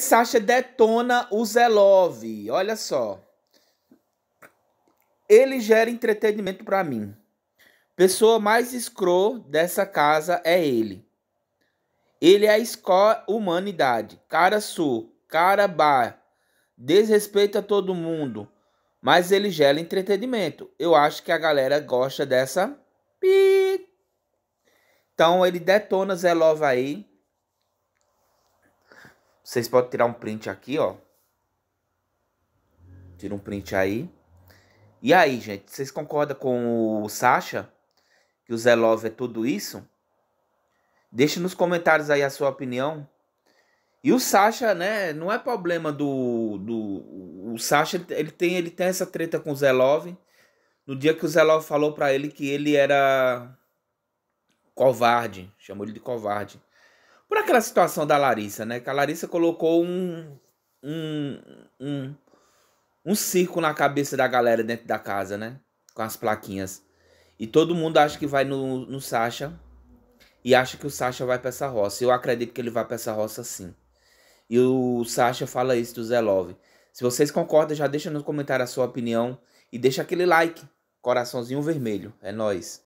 Sasha detona o Zelov. Olha só. Ele gera entretenimento para mim. Pessoa mais escro dessa casa é ele. Ele é a escó humanidade. Cara sul, cara bar. Desrespeita todo mundo. Mas ele gera entretenimento. Eu acho que a galera gosta dessa. Então ele detona Zelov aí. Vocês podem tirar um print aqui, ó. Tira um print aí. E aí, gente, vocês concordam com o Sasha? Que o Zé Love é tudo isso? Deixe nos comentários aí a sua opinião. E o Sasha, né, não é problema do... do o Sasha, ele tem, ele tem essa treta com o Zé Love. No dia que o Zé Love falou para ele que ele era covarde. Chamou ele de covarde. Por aquela situação da Larissa, né? Que a Larissa colocou um. um. um, um circo na cabeça da galera dentro da casa, né? Com as plaquinhas. E todo mundo acha que vai no, no Sasha. E acha que o Sasha vai pra essa roça. Eu acredito que ele vai pra essa roça sim. E o Sasha fala isso do Zé Love. Se vocês concordam, já deixa no comentário a sua opinião. E deixa aquele like. Coraçãozinho vermelho. É nós.